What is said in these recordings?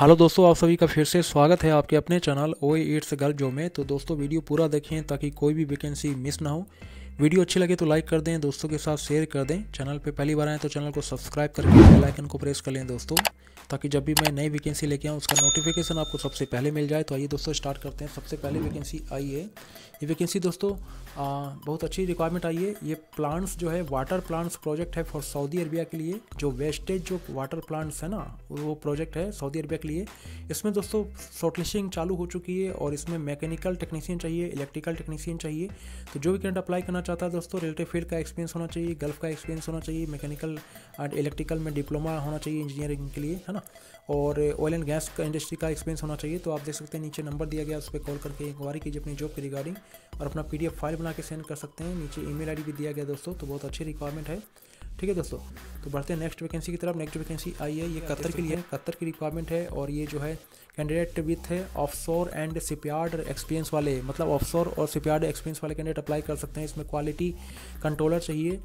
hello दोस्तों आप सभी का फिर से स्वागत है आपके अपने चैनल ओ एट्स गर्ल जो में तो दोस्तों वीडियो पूरा देखें ताकि कोई भी वैकेंसी मिस ना हो वीडियो अच्छी लगे तो लाइक कर दें दोस्तों के साथ शेयर कर दें चैनल पे पहली बार आए तो चैनल को सब्सक्राइब करके बेल आइकन को प्रेस कर लें दोस्तों ताकि जब भी मैं नई वैकेंसी लेके आऊँ उसका नोटिफिकेशन आपको सबसे पहले मिल जाए तो आइए दोस्तों स्टार्ट करते हैं सबसे पहले वैकेंसी आई है ये वैकेंसी दोस्तों आ, बहुत अच्छी रिक्वायरमेंट आई है ये प्लांट्स जो है वाटर प्लांट्स प्रोजेक्ट है फॉर सऊदी अरबिया के लिए जो वेस्टेज जो वाटर प्लांट्स है ना वो प्रोजेक्ट है सऊदी अरबिया के लिए इसमें दोस्तों शॉर्टलिस्टिंग चालू हो चुकी है और इसमें मैकेनिकल टेक्नीशियन चाहिए इलेक्ट्रिकल टेक्नीशियन चाहिए तो जो भी कैंडिडेट अप्लाई करना चाहता है दोस्तों रिलेटिव फील्ड का एक्सपीरियंस होना चाहिए गल्फ का एक्सपीरियंस होना चाहिए मैकेनिकल एंड इलेक्ट्रिकल में डिप्लोमा होना चाहिए इंजीनियरिंग के लिए है ना और ऑयल एंड गैस का इंडस्ट्री का एक्सपीरियंस होना चाहिए तो आप देख सकते हैं नीचे नंबर दिया गया उस पर कॉल करके इंक्वायरी कीजिए अपनी जॉब के रिगार्डिंग और अपना पी फाइल बना के सेंड कर सकते हैं नीचे ई मेल भी दिया गया दोस्तों तो बहुत अच्छी रिक्वायरमेंट है ठीक है दोस्तों तो बढ़ते हैं नेक्स्ट वैकेंसी की तरफ नेक्स्ट वैकेंसी आई है ये कतर के लिए कतर की रिक्वायरमेंट है और ये जो है कैंडिडेट विथ है ऑफसोर एंड सिपियार्ड एक्सपीरियंस वाले मतलब ऑफसोर और सिपियार्ड एक्सपीरियंस वाले कैंडिडेट अप्लाई कर सकते हैं इसमें क्वालिटी कंट्रोलर चाहिए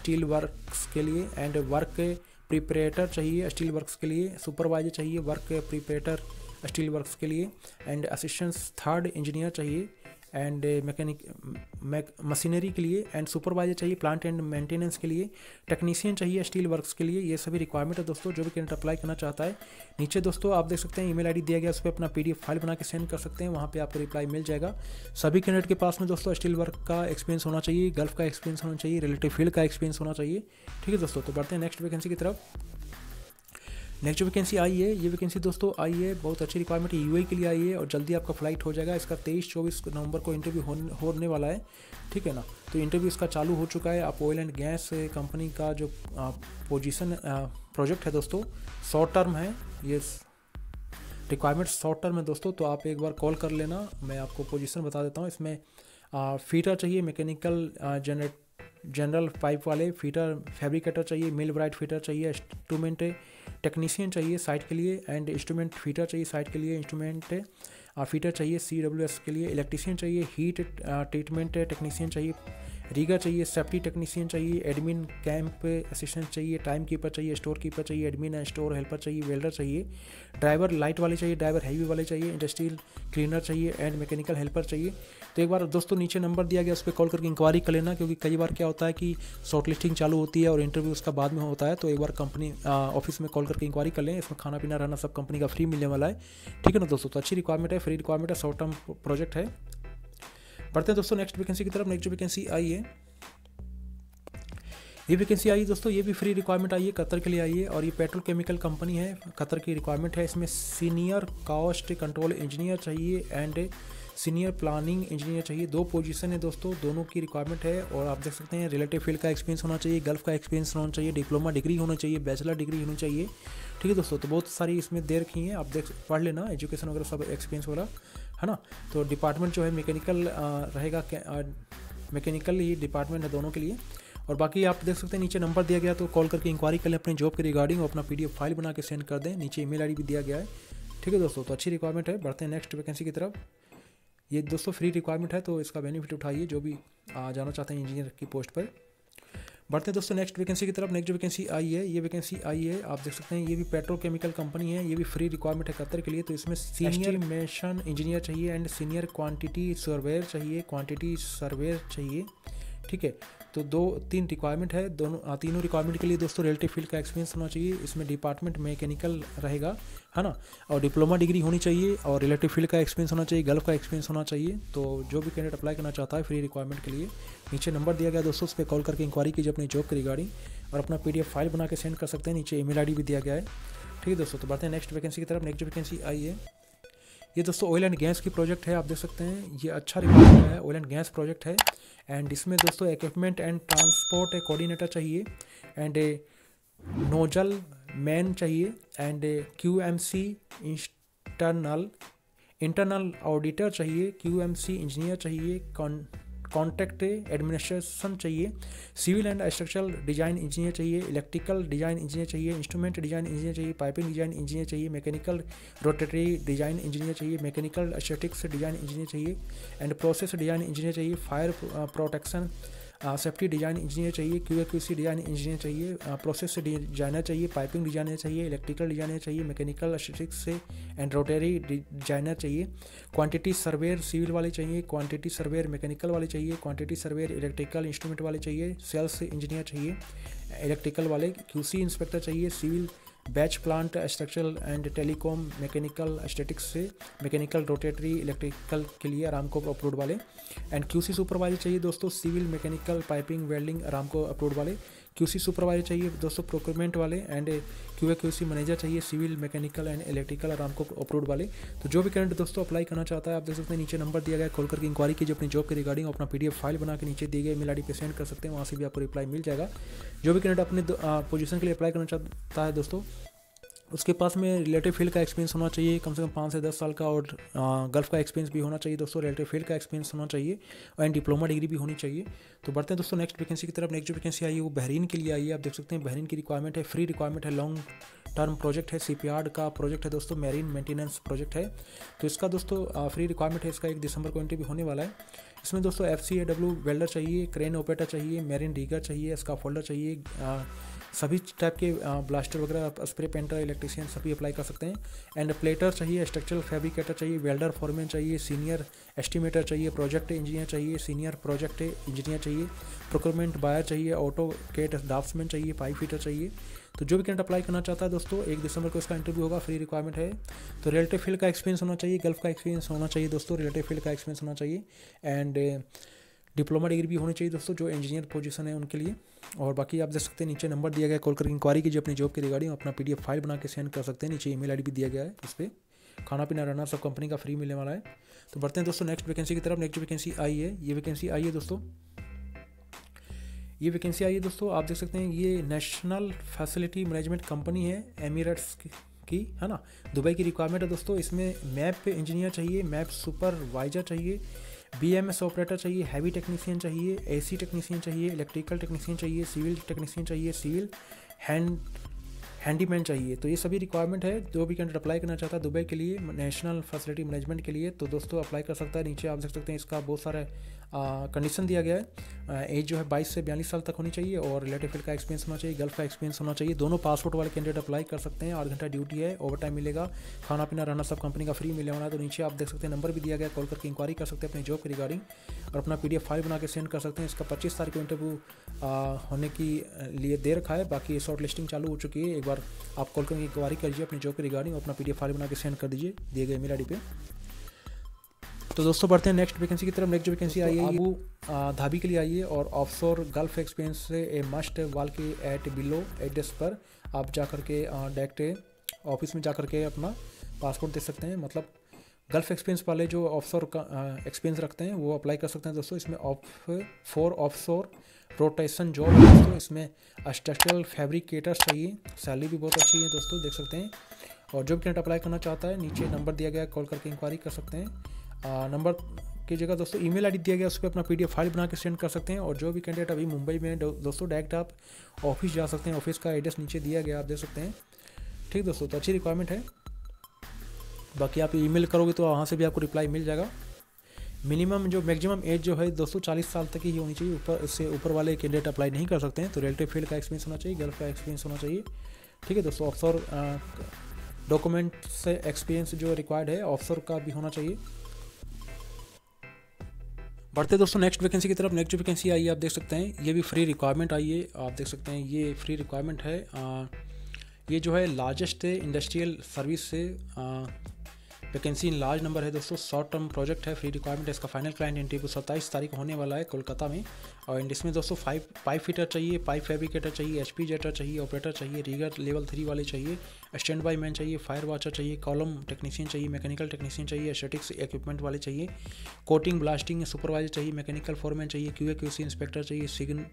स्टील वर्क के लिए एंड वर्क प्रिपरेटर चाहिए स्टील वर्क के लिए सुपरवाइजर चाहिए वर्क प्रिपरेटर स्टील वर्क के लिए एंड असिस्टेंस थर्ड इंजीनियर चाहिए एंड मैकेनिक मशीनरी के लिए एंड सुपरवाइजर चाहिए प्लांट एंड मेंटेनेंस के लिए टेक्नीशियन चाहिए स्टील वर्क्स के लिए ये सभी रिक्वायरमेंट है दोस्तों जो भी कैंडिडेट अप्लाई करना चाहता है नीचे दोस्तों आप देख सकते हैं ईमेल आईडी दिया गया उस पर अपना पीडीएफ फाइल बना के सेंड कर सकते हैं वहाँ पर आपको रिप्लाई मिल जाएगा सभी कैंडिडेट के पास में दोस्तों स्टील वर्क का एक्सपीरियंस होना चाहिए गल्फ का एक्सपीरियंस होना चाहिए रिलेटिव फील्ड का एक्सपीरियंस होना चाहिए ठीक है दोस्तों तो बढ़ते हैं नेक्स्ट वैकेंसी की तरफ नेक्स्ट जो वैकेंसी आई है ये वैकेंसी दोस्तों आई है बहुत अच्छी रिक्वायरमेंट यू के लिए आई है और जल्दी आपका फ्लाइट हो जाएगा इसका तेईस चौबीस नवंबर को इंटरव्यू होने वाला है ठीक है ना तो इंटरव्यू इसका चालू हो चुका है आप ऑयल एंड गैस कंपनी का जो पोजिशन प्रोजेक्ट है दोस्तों शॉर्ट टर्म है ये रिक्वायरमेंट शॉर्ट टर्म है दोस्तों तो आप एक बार कॉल कर लेना मैं आपको पोजीशन बता देता हूँ इसमें फीटर चाहिए मैकेनिकल जनरेट जनरल पाइप वाले फीटर फैब्रिकेटर चाहिए मिल ब्राइट फीटर चाहिए इंस्ट्रूमेंट टेक्नीशियन चाहिए साइट के लिए एंड इंस्ट्रूमेंट फीटर चाहिए साइट के लिए इंस्ट्रूमेंट फीटर चाहिए सी एस के लिए इलेक्ट्रीशियन चाहिए हीट ट्रीटमेंट टेक्नीशियन चाहिए रीगर चाहिए सेफ्टी टेक्नीशियन चाहिए एडमिन कैंप असिस्टेंट चाहिए टाइम कीपर चाहिए स्टोर कीपर चाहिए एडमिन एंड स्टोर हेल्पर चाहिए वेल्डर चाहिए ड्राइवर लाइट वाले चाहिए ड्राइवर हैवी वाले चाहिए इंडस्ट्रियल क्लीनर चाहिए एंड मैकेनिकल हेल्पर चाहिए तो एक बार दोस्तों नीचे नंबर दिया गया उस पर कॉल करके इंक्वायरी कर लेना क्योंकि कई बार क्या होता है कि शॉर्ट लिस्टिंग चालू होती है और इंटरव्यू उसका बाद में होता है तो एक बार कंपनी ऑफिस में कॉल करके इंक्वायरी कर लें इसमें खाना पीना रहना सब कंपनी का फ्री मिलने वाला है ठीक है ना दोस्तों तो अच्छी रिक्वायरमेंट है फ्री रिक्वायरमेंट है शॉर्ट टर्म प्रोजेक्ट है बढ़ते हैं दोस्तों नेक्स्ट वैकेंसी की तरफ नेक्स्ट वैकेंसी आई है ये वैकेंसी आई दोस्तों ये भी फ्री रिक्वायरमेंट आई है कतर के लिए आई है और ये पेट्रोकेमिकल कंपनी है कतर की रिक्वायरमेंट है इसमें सीनियर कॉस्ट कंट्रोल इंजीनियर चाहिए एंड सीनियर प्लानिंग इंजीनियर चाहिए दो पोजीशन है दोस्तों दोनों की रिक्वायरमेंट है और आप देख सकते हैं रिलेटिव फील्ड का एक्सपीरियंस होना चाहिए गल्फ का एक्सपीरियंस होना चाहिए डिप्लोमा डिग्री होना चाहिए बैचलर डिग्री होनी चाहिए ठीक है दोस्तों तो बहुत सारी इसमें दे रखी है आप देख पढ़ लेना एजुकेशन वगैरह सब एक्सपीरियंस वगैरह है ना तो डिपार्टमेंट जो है मैकेनिकल रहेगा मैकेनिकल ही डिपार्टमेंट है दोनों के लिए और बाकी आप देख सकते हैं नीचे नंबर दिया गया तो कॉल करके इंक्वायरी कर लें अपनी जॉब के रिगार्डिंग और अपना पीडीएफ फाइल बना के सेंड कर दें नीचे ईमेल आईडी भी दिया गया है ठीक है दोस्तों तो अच्छी रिक्वायरमेंट है बढ़ते हैं नेक्स्ट वैकेंसी की तरफ ये दोस्तों फ्री रिक्वायरमेंट है तो इसका बेनिफिट उठाइए जो भी जाना चाहते हैं इंजीनियर की पोस्ट पर बढ़ते हैं दोस्तों नेक्स्ट वैकेंसी की तरफ नेक्स्ट जो वैकेंसी आई है ये वैकेंसी आई है आप देख सकते हैं ये भी पेट्रोकेमिकल कंपनी है ये भी फ्री रिक्वायरमेंट है कतर के लिए तो इसमें सीनियर मेशन इंजीनियर चाहिए एंड सीनियर क्वांटिटी सर्वेयर चाहिए क्वांटिटी सर्वेयर चाहिए ठीक है तो दो तीन रिक्वायरमेंट है दोनों तीनों रिक्वायरमेंट के लिए दोस्तों रिलेटिव फील्ड का एक्सपीरियंस होना चाहिए इसमें डिपार्टमेंट मैकेनिकल रहेगा है ना और डिप्लोमा डिग्री होनी चाहिए और रिलेटिव फील्ड का एक्सपीरियंस होना चाहिए गल्फ का एक्सपीरियंस होना चाहिए तो जो भी कैंडिडेट अप्लाई करना चाहता है फ्री रिक्वायरमेंट के लिए नीचे नंबर दिया गया दोस्तों उस पर कॉल करके इंक्वायरी कीजिए अपनी जॉब की रिगार्डिंग और अपना पी फाइल बना के सेंड कर सकते हैं नीचे ई मेल भी दिया गया है ठीक है दोस्तों तो बढ़ते हैं नेक्स्ट वैकेंसी की तरफ नेक्स्ट वैकेंसी आई है ये दोस्तों ऑयल एंड गैस की प्रोजेक्ट है आप देख सकते हैं ये अच्छा रिपोर्ट है ऑयल एंड गैस प्रोजेक्ट है एंड इसमें दोस्तों इक्विपमेंट एंड ट्रांसपोर्ट कोऑर्डिनेटर चाहिए एंड ए नोजल मैन चाहिए and A Q M C internal internal auditor चाहिए क्यू एम सी इंजीनियर चाहिए कॉन्ट्रैक्ट एडमिनिस्ट्रेशन चाहिए civil and structural design engineer चाहिए electrical design engineer चाहिए instrument design engineer चाहिए piping design engineer चाहिए mechanical rotary design engineer चाहिए mechanical statics design engineer चाहिए and process design engineer चाहिए fire protection safety design engineer चाहिए Q C design engineer चाहिए process से designer चाहिए पाइपिंग डिजाइनर चाहिए इलेक्ट्रिकल डिजाइनर चाहिए मैकेनिकल स्टेटिक्स से एंड्रोटरी डिजाइनर चाहिए क्वांटिटी सर्वेयर सिविल वाले चाहिए क्वांटिटी सर्वेयर मैकेनिकल वाले चाहिए क्वांटिटी सर्वेयर इलेक्ट्रिकल इंस्ट्रूमेंट वाले चाहिए सेल्स इंजीनियर चाहिए इलेक्ट्रिकल वाले क्यूसी इंस्पेक्टर चाहिए civil batch plant structural and telecom mechanical statics से मैकेनिकल रोटेटरी इलेक्ट्रिकल के लिए रामको अप्रूड वाले एंड क्यूसी सुपरवाइजर चाहिए दोस्तों सिविल मैकेनिकल पाइपिंग वेल्डिंग रामको अप्रूड वाले क्यू सुपरवाइजर चाहिए दोस्तों प्रोक्योरमेंट वाले and Q A Q C manager चाहिए सिविल मैकेनिकल एंड इलेक्ट्रिकल और आपको अप्रूड वाले तो जो भी करंट दोस्तों अप्लाई करना चाहता है आप देख सकते हैं नीचे नंबर दिया गया कॉल करके इंक्वायरी कीजिए अपनी जॉब के रिगार्डिंग अपना पी फाइल बना के नीचे दिए गए मेल आई पे सेंड कर सकते हैं वहाँ से भी आपको रिप्लाई मिल जाएगा जो भी कैंडिडेट अपने पोजिशन के लिए अप्लाई करना चाहता है दोस्तों उसके पास में रिलेटिव फील्ड का एक्सपीरियंस होना चाहिए कम से कम पाँच से दस साल का और गल्फ का एक्सपीरियंस भी होना चाहिए दोस्तों रिलेटिव फील्ड का एक्सपीरियंस होना चाहिए एंड डिप्लोमा डिग्री भी होनी चाहिए तो बढ़ते हैं दोस्तों नेक्स्ट वैकेंसी की तरफ नेक्स्ट जो वैकेंसी आई है वो बहरीन के लिए आई है आप देख सकते हैं बहरीन की रिक्वायरमेंट है फ्री रिक्वायरमेंट है लॉन्ग टर्म प्रोजेक्ट है सी का प्रोजेक्ट है दोस्तों मेरीन मेंटेनेंस प्रोजेक्ट है तो इसका दोस्तों फ्री रिक्वायरमेंट है इसका एक दिसंबर को एंट्री भी होने वाला है इसमें दोस्तों F C A W welder चाहिए क्रेन ऑपरेटर चाहिए मेरीन डीगर चाहिए इसका फोल्डर चाहिए सभी टाइप के ब्लास्टर वगैरह स्प्रे पेंटर इलेक्ट्रिशियन सभी अप्लाई कर सकते हैं एंड प्लेटर चाहिए स्ट्रक्चरल फैब्रिकेटर चाहिए वेल्डर फॉरमैन चाहिए सीनियर एस्टिमेटर चाहिए प्रोजेक्ट इंजीनियर चाहिए सीनियर प्रोजेक्ट इंजीनियर चाहिए प्रोक्योरमेंट बायर चाहिए ऑटो केट डाफ्समैन चाहिए पाइप फीटर चाहिए तो जो भी कैंडिडेट अप्लाई करना चाहता है दोस्तों एक दिसंबर को इसका इंटरव्यू होगा फ्री रिक्वायरमेंट है तो रिलेटिव फील्ड का एक्सपीरियंस होना चाहिए गल्फ का एक्सपीरियंस होना चाहिए दोस्तों रिलेटिव फील्ड का एक्सपीरियंस होना चाहिए एंड डिप्लोमा डिग्री भी होनी चाहिए दोस्तों जो इंजीनियर पोजीशन है उनके लिए और बाकी आप देख सकते हैं नीचे नंबर दिया गया है कॉल करके इंक्वायरी कीजिए अपनी जॉब के रिगार्डिंग अपना पीडीएफ फाइल बना के सेंड कर सकते हैं नीचे ईमेल आईडी भी दिया गया है इस पर खाना पीना रहना सब कंपनी का फ्री मिलने वाला है तो बढ़ते हैं दोस्तों नेक्स्ट वैकेंसी की तरफ नेक्स्ट वैकेंसी आई है ये वैकेंसी आई है दोस्तों ये वैकेंसी आई है दोस्तों आप देख सकते हैं ये नेशनल फैसिलिटी मैनेजमेंट कंपनी है एमिरेट्स की की है ना दुबई की रिक्वायरमेंट है दोस्तों इसमें मैप इंजीनियर चाहिए मैप सुपरवाइजर चाहिए बी एम एस ऑपरेटर चाहिए हैवी टेक्नीशियन चाहिए ए सी टेक्नीशियन चाहिए इलेक्ट्रिकल टेक्नीशियन चाहिए सिविल टेक्नीशियन चाहिए सिविल हैंड हैंडीमैन चाहिए तो ये सभी रिक्वायरमेंट है जो भी कैंडिडेट अप्लाई करना चाहता है दुबई के लिए नेशनल फैसिलिटी मैनेजमेंट के लिए तो दोस्तों अप्लाई कर सकता है नीचे आप देख सकते हैं इसका बहुत सारा कंडीशन दिया गया है एज जो है बाईस से बयालीस साल तक होनी चाहिए और रिलेटिव फील्ड का एक्सपीरियंस होना चाहिए गल्फ का एक्सपीरियंस होना चाहिए दोनों पासपोर्ट वाले कैंडिडेट अप्लाई कर सकते हैं आठ घंटा ड्यूटी है ओवर टाइम मिलेगा खाना पीना रहना सब कंपनी का फ्री मिले होना तो नीचे आप देख सकते हैं नंबर भी दिया गया कॉल करके इंक्वायरी कर सकते हैं अपनी जॉब के रिगार्डिंग और अपना पी फाइल बना के सेंड कर सकते हैं इसका पच्चीस तारीख को इंटरव्यू होने की लिए दे रखा है बाकी शॉर्ट लिस्टिंग चालू हो चुकी है एक बार आप कॉल करके इंक्वायरी करिए अपनी जॉब के रिगार्डिंग अपना पी फाइल बना के सेंड कर दीजिए दिए गए मेरा आई तो दोस्तों बढ़ते हैं नेक्स्ट वैकेंसी की तरफ नेक्स्ट वैकेंसी आई है वो धाबी के लिए आई है और ऑफशोर गल्फ एक्सपीरियंस से ए मस्ट वाल के एट बिलो एड्रेस पर आप जा कर के डायरेक्ट ऑफिस में जा कर के अपना पासपोर्ट दे सकते हैं मतलब गल्फ एक्सपीरियंस वाले जो ऑफशोर का एक्सपीरियंस रखते हैं वो अप्लाई कर सकते हैं दोस्तों इसमें off four offshore rotation job है दोस्तों इसमें स्ट्रक्चरल फेब्रिकेटर्स चाहिए सैलरी भी बहुत अच्छी है दोस्तों देख सकते हैं और जो भी कैंडिडेट अप्लाई करना चाहता है नीचे नंबर दिया गया कॉल करके इंक्वायरी कर सकते हैं नंबर की जगह दोस्तों ईमेल मेल दिया गया उस पर अपना पी फाइल बना के सेंड कर सकते हैं और जो भी कैंडिडेट अभी मुंबई में दोस्तों डायरेक्ट आप ऑफिस जा सकते हैं ऑफिस का एड्रेस नीचे दिया गया आप दे सकते हैं ठीक दोस्तों तो अच्छी रिक्वायरमेंट है बाकी आप ई करोगे तो वहाँ से भी आपको रिप्लाई मिल जाएगा मिनिमम जो मैक्सिमम एज जो है दोस्तों चालीस साल तक ही होनी चाहिए ऊपर उससे ऊपर वाले कैंडिडेट अप्लाई नहीं कर सकते हैं तो रिलेटिव फील्ड का एक्सपीरियंस होना चाहिए गर्ल्फ का एक्सपीरियंस होना चाहिए ठीक है दोस्तों ऑफसोर डॉक्यूमेंट से एक्सपीरियंस जो रिक्वायर्ड है ऑफसोर का भी होना चाहिए बढ़ते दोस्तों नेक्स्ट वैकेंसी की तरफ नेक्स्ट वैकेंसी आई है आप देख सकते हैं ये भी फ्री रिक्वायरमेंट आई है आप देख सकते हैं ये फ्री रिक्वायरमेंट है आ, ये जो है लार्जेस्ट इंडस्ट्रियल सर्विस से वैकेंसी इन लार्ज नंबर है दोस्तों शॉर्ट टर्म प्रोजेक्ट है फ्री रिक्वायरमेंट इसका फाइनल क्लाइंट इंटरव्यू सत्ताईस तारीख होने वाला है कोलकाता में और इसमें दोस्तों फाइव पाइप फिटर चाहिए पाइप फैब्रिकेटर चाहिए एच पी जेटर चाहिए ऑपरेटर चाहिए रीगर लेवल थ्री वाले चाहिए स्टैंड बाई मैन चाहिए फायर वाचर चाहिए कॉलम टेक्नीशियन चाहिए मैकेनिकल टेक्नीशियन चाहिए एस्टेटिक्स इक्विपमेंट वाले चाहिए कोटिंग ब्लास्टिंग सुपरवाइजर चाहिए मैकेनिकल फॉरमैन चाहिए क्यू क्यूसी इंस्पेक्टर चाहिए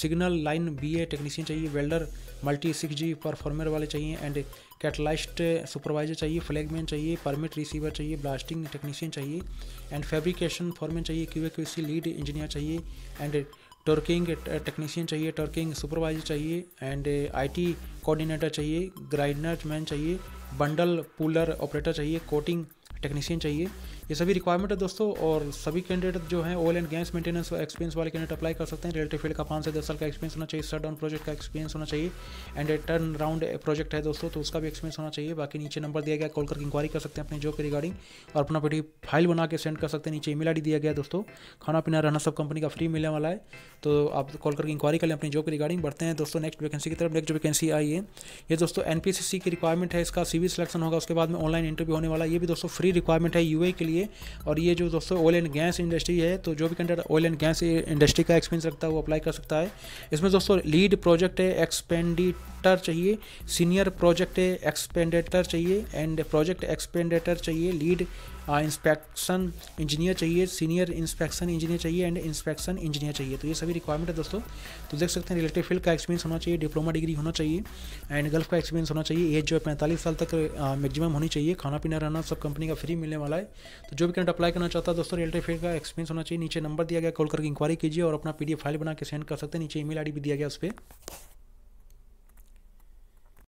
signal line B A technician चाहिए welder multi six G performer वाले चाहिए एंड कैटलाइस्ट सुपरवाइजर चाहिए फ्लैगमैन चाहिए परमिट रिसीवर चाहिए ब्लास्टिंग टेक्नीशियन चाहिए एंड फैब्रिकेशन फॉरमैन चाहिए क्यू सी लीड इंजीनियर चाहिए एंड टर्किंग टेक्नीशियन चाहिए टर्किंग सुपरवाइजर चाहिए एंड आईटी कोऑर्डिनेटर चाहिए ग्राइंडर मैन चाहिए बंडल पुलर ऑपरेटर चाहिए कोटिंग टेक्नीशियन चाहिए ये सभी रिक्वायरमेंट है दोस्तों और सभी कैंडिडेट जो है ऑयल एंड गैस मेंटेनेंस और एक्सपीरियंस वाले कैंडिडेट अप्लाई कर सकते हैं रियल्टी फील्ड का पाँच से दस साल का एक्सपीरियंस होना चाहिए सट डाउन प्रोजेक्ट का एक्सपीरियंस होना चाहिए एंड टर्न राउंड प्रोजेक्ट है दोस्तों तो उसका भी एक्सपीरियंस होना चाहिए बाकी नीचे नंबर दिया गया कॉल करके इंक्वायरी कर सकते हैं अपने जॉब के रिगार्डिंग और अपना पीडी फाइल बना के सेंड कर सकते हैं नीचे ईमेल डी दिया गया दोस्तों खाना पीना रहना सब कंपनी का फ्री मिलने वाला है तो आप कॉल करके इंक्वायरी कर लें अपनी जॉब के रिगार्डिंग बढ़ते हैं दोस्तों नेक्स्ट वैकेंसी की तरफ नेक्स्ट वैकेंसी आई है ये दोस्तों एन की रिक्वायरमेंट है इसका सीवी सिलेक्शन होगा उसके बाद में ऑनलाइन इंटरव्यू होने वाला ये भी दोस्तों फ्री रिक्वायरमेंट है यू के लिए लिए और ये जो दोस्तों ऑयल एंड गैस इंडस्ट्री है तो जो भी कंडर ऑयल एंड गैस इंडस्ट्री का एक्सपीरियंस रखता है वो अप्लाई कर सकता है इसमें दोस्तों लीड प्रोजेक्ट है एक्सपेंडी एडाप्टर चाहिए सीनियर प्रोजेक्ट एक्सपेंडेटर चाहिए एंड प्रोजेक्ट एक्सपेंडेटर चाहिए लीड इंस्पेक्शन इंजीनियर चाहिए सीनियर इंस्पेक्शन इंजीनियर चाहिए एंड इंस्पेक्शन इंजीनियर चाहिए तो ये सभी रिक्वायरमेंट है दोस्तों तो देख सकते हैं रिलेटिव फील्ड का एक्सपीरियंस होना चाहिए डिप्लोमा डिग्री होना चाहिए एंड गल्फ का एक्सपीरियंस होना चाहिए एज जो है पैंतालीस साल तक मैक्सिमम uh, होनी चाहिए खाना पीना रहना सब कंपनी का फ्री मिलने वाला है तो जो भी कैंडिडेट अप्लाई करना चाहता है दोस्तों रिलेटिव फील्ड का एक्सपीरियंस होना चाहिए नीचे नंबर दिया गया कॉल करके इंक्वायरी कीजिए और अपना पी फाइल बना के सेंड कर सकते हैं नीचे ईमेल आईडी भी दिया गया उस पर